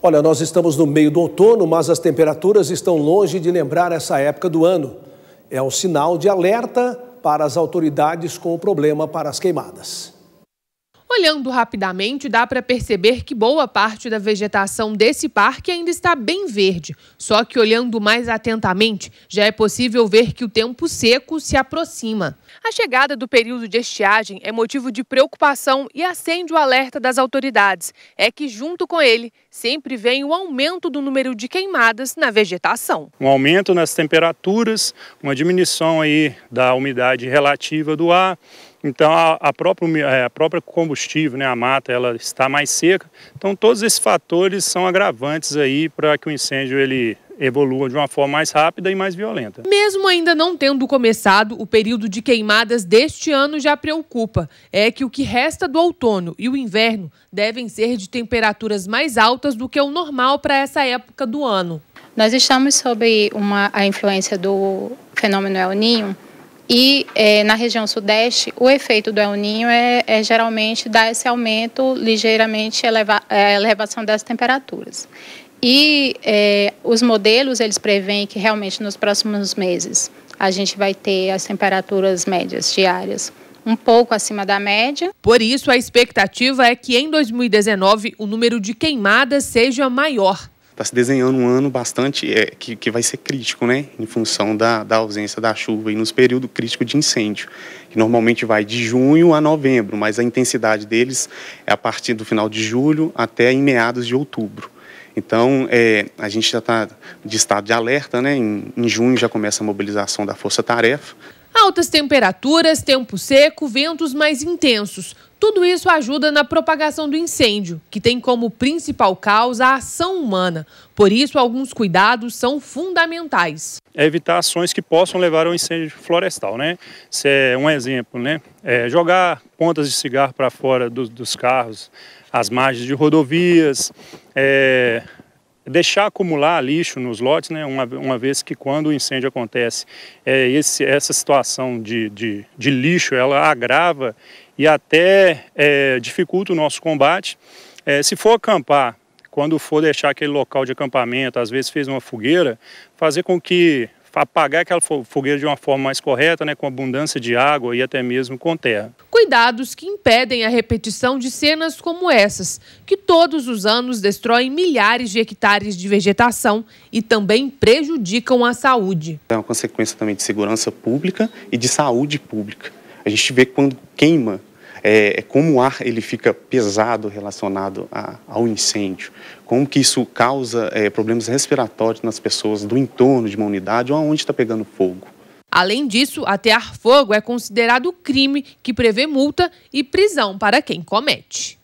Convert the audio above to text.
Olha, nós estamos no meio do outono, mas as temperaturas estão longe de lembrar essa época do ano. É um sinal de alerta para as autoridades com o problema para as queimadas. Olhando rapidamente, dá para perceber que boa parte da vegetação desse parque ainda está bem verde. Só que olhando mais atentamente, já é possível ver que o tempo seco se aproxima. A chegada do período de estiagem é motivo de preocupação e acende o alerta das autoridades. É que, junto com ele, sempre vem o aumento do número de queimadas na vegetação. Um aumento nas temperaturas, uma diminuição aí da umidade relativa do ar então a, a, própria, é, a própria combustível, né, a mata, ela está mais seca. Então todos esses fatores são agravantes aí para que o incêndio ele evolua de uma forma mais rápida e mais violenta. Mesmo ainda não tendo começado, o período de queimadas deste ano já preocupa. É que o que resta do outono e o inverno devem ser de temperaturas mais altas do que o normal para essa época do ano. Nós estamos sob uma, a influência do fenômeno El Ninho, e é, na região sudeste, o efeito do El Ninho é, é geralmente dar esse aumento ligeiramente eleva, é, elevação das temperaturas. E é, os modelos eles preveem que realmente nos próximos meses a gente vai ter as temperaturas médias diárias um pouco acima da média. Por isso, a expectativa é que em 2019 o número de queimadas seja maior está se desenhando um ano bastante é, que, que vai ser crítico, né? Em função da, da ausência da chuva e nos períodos críticos de incêndio, que normalmente vai de junho a novembro, mas a intensidade deles é a partir do final de julho até em meados de outubro. Então, é, a gente já está de estado de alerta, né? Em, em junho já começa a mobilização da Força Tarefa. Altas temperaturas, tempo seco, ventos mais intensos. Tudo isso ajuda na propagação do incêndio, que tem como principal causa a ação humana. Por isso, alguns cuidados são fundamentais. É evitar ações que possam levar ao incêndio florestal, né? Isso é um exemplo, né? É jogar pontas de cigarro para fora dos, dos carros, as margens de rodovias, é, deixar acumular lixo nos lotes, né, uma, uma vez que quando o incêndio acontece, é, esse, essa situação de, de, de lixo ela agrava e até é, dificulta o nosso combate. É, se for acampar, quando for deixar aquele local de acampamento, às vezes fez uma fogueira, fazer com que apagar aquela fogueira de uma forma mais correta, né, com abundância de água e até mesmo com terra. Cuidados que impedem a repetição de cenas como essas, que todos os anos destroem milhares de hectares de vegetação e também prejudicam a saúde. É uma consequência também de segurança pública e de saúde pública. A gente vê quando queima é, é, como o ar ele fica pesado relacionado a, ao incêndio, como que isso causa é, problemas respiratórios nas pessoas do entorno de uma unidade ou aonde está pegando fogo. Além disso, atear fogo é considerado crime que prevê multa e prisão para quem comete.